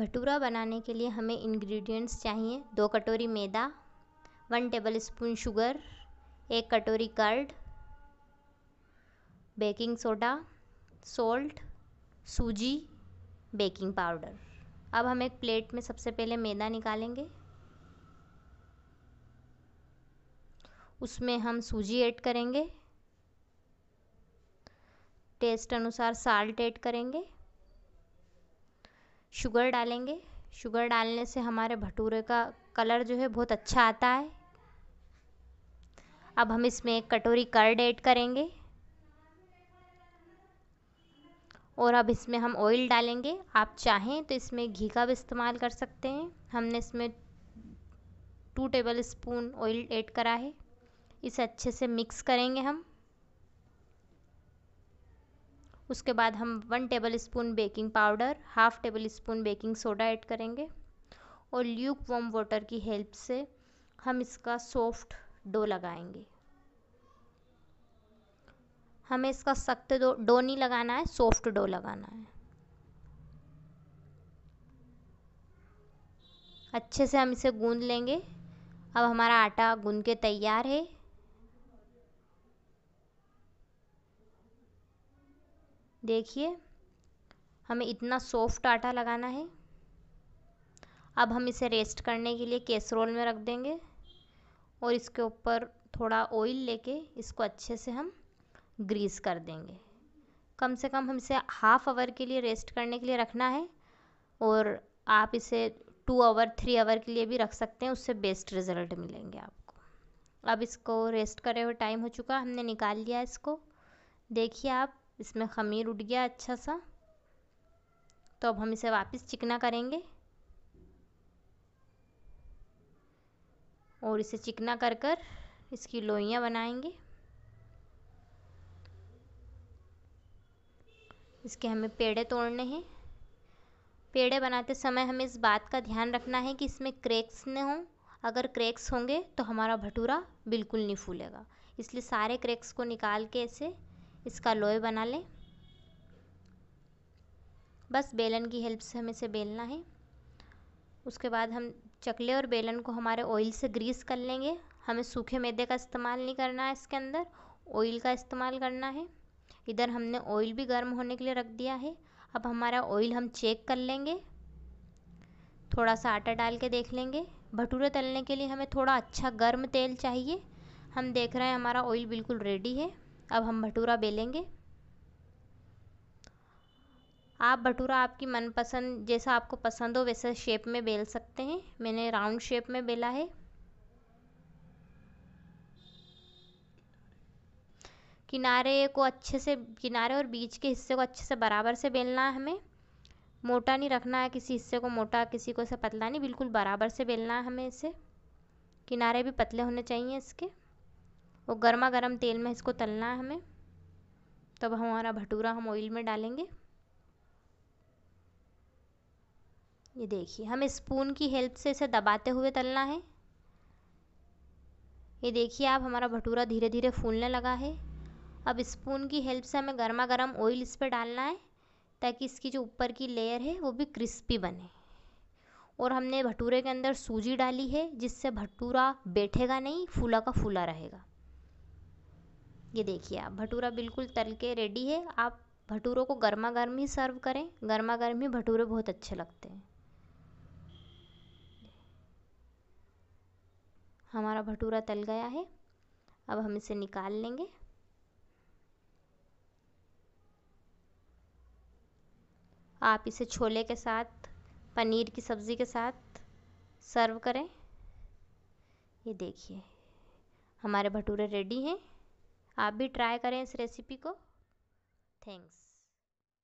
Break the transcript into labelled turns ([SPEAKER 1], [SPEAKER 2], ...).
[SPEAKER 1] भटूरा बनाने के लिए हमें इंग्रेडिएंट्स चाहिए दो कटोरी मैदा वन टेबल स्पून शुगर एक कटोरी कर्ड बेकिंग सोडा सॉल्ट सूजी बेकिंग पाउडर अब हम एक प्लेट में सबसे पहले मैदा निकालेंगे उसमें हम सूजी ऐड करेंगे टेस्ट अनुसार साल्ट ऐड करेंगे शुगर डालेंगे शुगर डालने से हमारे भटूरे का कलर जो है बहुत अच्छा आता है अब हम इसमें एक कटोरी कर्ड ऐड करेंगे और अब इसमें हम ऑयल डालेंगे आप चाहें तो इसमें घी का भी इस्तेमाल कर सकते हैं हमने इसमें two tablespoon oil add करा है इसे अच्छे से मिक्स करेंगे हम उसके बाद हम one tablespoon baking powder half tablespoon baking soda add करेंगे और ल्यूक वॉम वाटर की हेल्प से हम इसका सॉफ्ट डो लगाएंगे हमें इसका सख्त डो डो नहीं लगाना है सॉफ्ट डो लगाना है अच्छे से हम इसे गूंद लेंगे अब हमारा आटा गूंद के तैयार है देखिए हमें इतना सॉफ्ट आटा लगाना है अब हम इसे रेस्ट करने के लिए कैसरोल में रख देंगे और इसके ऊपर थोड़ा ऑयल लेके इसको अच्छे से हम ग्रीस कर देंगे कम से कम हम इसे हाफ़ आवर के लिए रेस्ट करने के लिए रखना है और आप इसे टू आवर थ्री आवर के लिए भी रख सकते हैं उससे बेस्ट रिज़ल्ट मिलेंगे आपको अब इसको रेस्ट करे हुए टाइम हो चुका हमने निकाल लिया इसको देखिए आप इसमें खमीर उठ गया अच्छा सा तो अब हम इसे वापस चिकना करेंगे और इसे चिकना कर कर इसकी लोइयाँ बनाएंगे इसके हमें पेड़े तोड़ने हैं पेड़े बनाते समय हमें इस बात का ध्यान रखना है कि इसमें क्रैक्स न हों अगर क्रैक्स होंगे तो हमारा भटूरा बिल्कुल नहीं फूलेगा इसलिए सारे क्रैक्स को निकाल के ऐसे इसका लोए बना लें बस बेलन की हेल्प से हमें इसे बेलना है उसके बाद हम चकले और बेलन को हमारे ऑयल से ग्रीस कर लेंगे हमें सूखे मैदे का इस्तेमाल नहीं करना है इसके अंदर ऑयल का इस्तेमाल करना है इधर हमने ऑयल भी गर्म होने के लिए रख दिया है अब हमारा ऑयल हम चेक कर लेंगे थोड़ा सा आटा डाल के देख लेंगे भटूरे तलने के लिए हमें थोड़ा अच्छा गर्म तेल चाहिए हम देख रहे हैं हमारा ऑयल बिल्कुल रेडी है अब हम भटूरा बेलेंगे आप भटूरा आपकी मनपसंद जैसा आपको पसंद हो वैसे शेप में बेल सकते हैं मैंने राउंड शेप में बेला है किनारे को अच्छे से किनारे और बीच के हिस्से को अच्छे से बराबर से बेलना है हमें मोटा नहीं रखना है किसी हिस्से को मोटा किसी को से पतला नहीं बिल्कुल बराबर से बेलना है हमें इसे किनारे भी पतले होने चाहिए इसके और गर्मा गर्म तेल में इसको तलना है हमें तब हमारा भटूरा हम ऑयल में डालेंगे ये देखिए हमें स्पून की हेल्प से इसे दबाते हुए तलना है ये देखिए आप हमारा भटूरा धीरे धीरे फूलने लगा है अब स्पून की हेल्प से हमें गर्मा गर्म ऑयल इस पर डालना है ताकि इसकी जो ऊपर की लेयर है वो भी क्रिस्पी बने और हमने भटूरे के अंदर सूजी डाली है जिससे भटूरा बैठेगा नहीं फूला का फूला रहेगा ये देखिए आप भटूरा बिल्कुल तल के रेडी है आप भटूरों को गर्मा गर्म ही सर्व करें गर्मा गर्म ही भटूरे बहुत अच्छे लगते हैं हमारा भटूरा तल गया है अब हम इसे निकाल लेंगे आप इसे छोले के साथ पनीर की सब्ज़ी के साथ सर्व करें ये देखिए हमारे भटूरे रेडी हैं आप भी ट्राई करें इस रेसिपी को थैंक्स